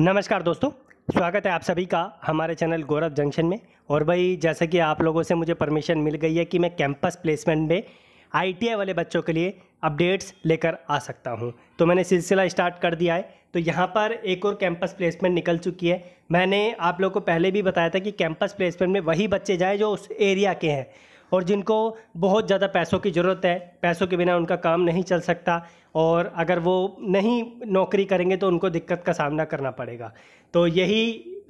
नमस्कार दोस्तों स्वागत है आप सभी का हमारे चैनल गौरव जंक्शन में और भाई जैसे कि आप लोगों से मुझे परमिशन मिल गई है कि मैं कैंपस प्लेसमेंट में आईटीआई वाले बच्चों के लिए अपडेट्स लेकर आ सकता हूं तो मैंने सिलसिला स्टार्ट कर दिया है तो यहाँ पर एक और कैंपस प्लेसमेंट निकल चुकी है मैंने आप लोग को पहले भी बताया था कि कैंपस प्लेसमेंट में वही बच्चे जाएँ जो उस एरिया के हैं और जिनको बहुत ज़्यादा पैसों की ज़रूरत है पैसों के बिना उनका काम नहीं चल सकता और अगर वो नहीं नौकरी करेंगे तो उनको दिक्कत का सामना करना पड़ेगा तो यही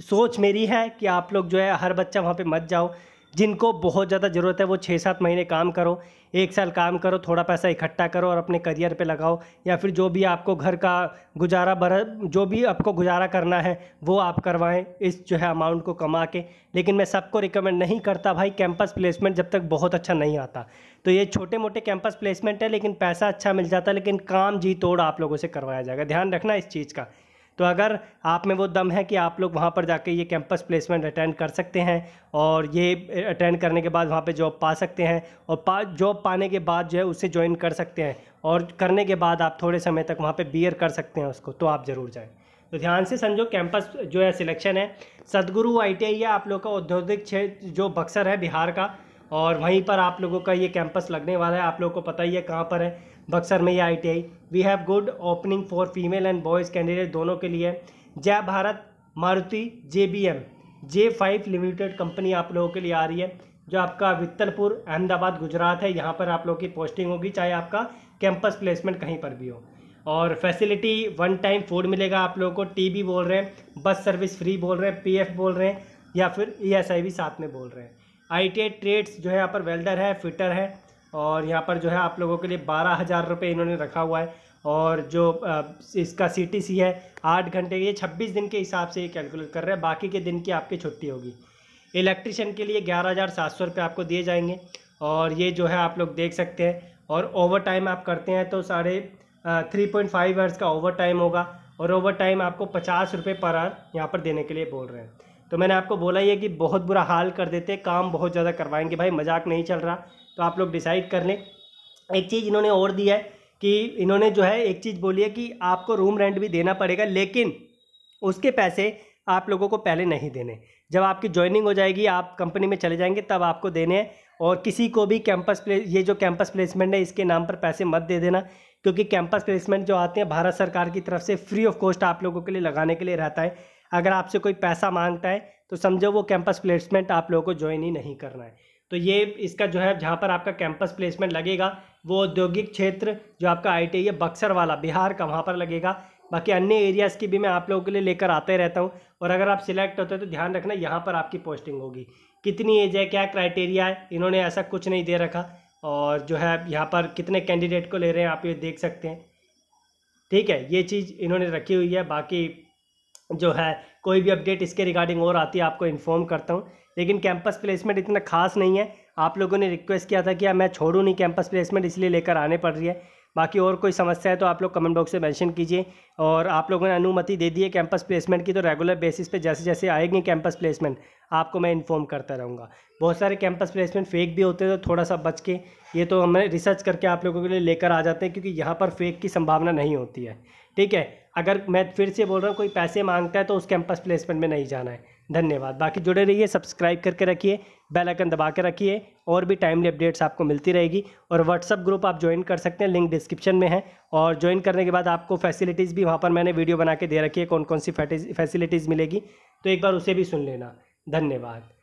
सोच मेरी है कि आप लोग जो है हर बच्चा वहाँ पे मत जाओ जिनको बहुत ज़्यादा ज़रूरत है वो छः सात महीने काम करो एक साल काम करो थोड़ा पैसा इकट्ठा करो और अपने करियर पे लगाओ या फिर जो भी आपको घर का गुजारा बर जो भी आपको गुजारा करना है वो आप करवाएं इस जो है अमाउंट को कमा के लेकिन मैं सबको रिकमेंड नहीं करता भाई कैंपस प्लेसमेंट जब तक बहुत अच्छा नहीं आता तो ये छोटे मोटे कैंपस प्लेसमेंट है लेकिन पैसा अच्छा मिल जाता है लेकिन काम जी तोड़ आप लोगों से करवाया जाएगा ध्यान रखना इस चीज़ का तो अगर आप में वो दम है कि आप लोग वहाँ पर जाके ये कैंपस प्लेसमेंट अटेंड कर सकते हैं और ये अटेंड करने के बाद वहाँ पे जॉब पा सकते हैं और पा जॉब पाने के बाद जो है उसे ज्वाइन कर सकते हैं और करने के बाद आप थोड़े समय तक वहाँ पर बी कर सकते हैं उसको तो आप ज़रूर जाएँ तो ध्यान से समझो कैंपस जो है सिलेक्शन है सदगुरु आई है आप लोग का औद्योगिक क्षेत्र जो बक्सर है बिहार का और वहीं पर आप लोगों का ये कैंपस लगने वाला है आप लोगों को पता ही है कहाँ पर है बक्सर में ये I we have good opening for female and boys candidate दोनों के लिए Jai Bharat Maruti J B M J five limited company आप लोगों के लिए आ रही है जो आपका वित्तलपुर अहमदाबाद गुजरात है यहाँ पर आप लोगों की पोस्टिंग होगी चाहे आपका कैंपस प्लेसमेंट कहीं पर भी हो और फैसिलिटी वन टाइम फूड मिलेगा आप लोगों को टीबी बोल रहे हैं बस सर्विस फ्री बोल रहे हैं पीएफ बोल रहे हैं या फिर ईएसआई e भी साथ में बोल रहे हैं आई टी ट्रेड्स जो है यहाँ पर वेल्डर है फिटर है और यहाँ पर जो है आप लोगों के लिए बारह हज़ार रुपये इन्होंने रखा हुआ है और जो इसका सी टी सी है आठ घंटे ये छब्बीस दिन के हिसाब से ये कैलकुलेट कर रहे हैं बाकी के दिन की आपकी छुट्टी होगी इलेक्ट्रिशियन के लिए ग्यारह हज़ार सात सौ रुपये आपको दिए जाएंगे और ये जो है आप लोग देख सकते हैं और ओवर टाइम आप करते हैं तो साढ़े थ्री पॉइंट फाइव आवर्स का ओवर टाइम होगा और ओवर टाइम आपको पचास रुपये पर आवर यहाँ पर देने के लिए बोल रहे हैं तो मैंने आपको बोला ही है कि बहुत बुरा हाल कर देते काम बहुत ज़्यादा करवाएंगे भाई मजाक नहीं चल रहा तो आप लोग डिसाइड कर लें एक चीज़ इन्होंने और दी है कि इन्होंने जो है एक चीज़ बोली है कि आपको रूम रेंट भी देना पड़ेगा लेकिन उसके पैसे आप लोगों को पहले नहीं देने जब आपकी ज्वाइनिंग हो जाएगी आप कंपनी में चले जाएंगे तब आपको देने हैं और किसी को भी कैंपस प्ले ये जो कैंपस प्लेसमेंट है इसके नाम पर पैसे मत दे देना क्योंकि कैंपस प्लेसमेंट जो आते हैं भारत सरकार की तरफ से फ्री ऑफ कॉस्ट आप लोगों के लिए लगाने के लिए रहता है अगर आपसे कोई पैसा मांगता है तो समझो वो कैंपस प्लेसमेंट आप लोगों को ज्वाइन ही नहीं करना है तो ये इसका जो है जहाँ पर आपका कैंपस प्लेसमेंट लगेगा वो औद्योगिक क्षेत्र जो आपका आई टी है बक्सर वाला बिहार का वहाँ पर लगेगा बाकी अन्य एरियाज़ की भी मैं आप लोगों के लिए लेकर आते रहता हूँ और अगर आप सिलेक्ट होते हैं तो ध्यान रखना यहाँ पर आपकी पोस्टिंग होगी कितनी एज है क्या क्राइटेरिया है इन्होंने ऐसा कुछ नहीं दे रखा और जो है यहाँ पर कितने कैंडिडेट को ले रहे हैं आप ये देख सकते हैं ठीक है ये चीज़ इन्होंने रखी हुई है बाकी जो है कोई भी अपडेट इसके रिगार्डिंग और आती है आपको इन्फॉर्म करता हूँ लेकिन कैंपस प्लेसमेंट इतना खास नहीं है आप लोगों ने रिक्वेस्ट किया था कि मैं छोड़ूँ नहीं कैंपस प्लेसमेंट इसलिए लेकर आने पड़ रही है बाकी और कोई समस्या है तो आप लोग कमेंट बॉक्स में मेंशन कीजिए और आप लोगों ने अनुमति दे दी है कैंपस प्लेसमेंट की तो रेगुलर बेसिस पे जैसे जैसे आएगी कैंपस प्लेसमेंट आपको मैं इन्फॉर्म करता रहूँगा बहुत सारे कैंपस प्लेसमेंट फेक भी होते हैं तो थोड़ा सा बच के ये तो हमें रिसर्च करके आप लोगों के लिए लेकर आ जाते हैं क्योंकि यहाँ पर फेक की संभावना नहीं होती है ठीक है अगर मैं फिर से बोल रहा हूँ कोई पैसे मांगता है तो उस कैंपस प्लेसमेंट में नहीं जाना है धन्यवाद बाकी जुड़े रहिए सब्सक्राइब करके रखिए बेल आइकन दबा के रखिए और भी टाइमली अपडेट्स आपको मिलती रहेगी और व्हाट्सअप ग्रुप आप ज्वाइन कर सकते हैं लिंक डिस्क्रिप्शन में है और ज्वाइन करने के बाद आपको फैसिलिटीज़ भी वहाँ पर मैंने वीडियो बना के दे रखी है कौन कौन सी फैसिलिटीज़ मिलेगी तो एक बार उसे भी सुन लेना धन्यवाद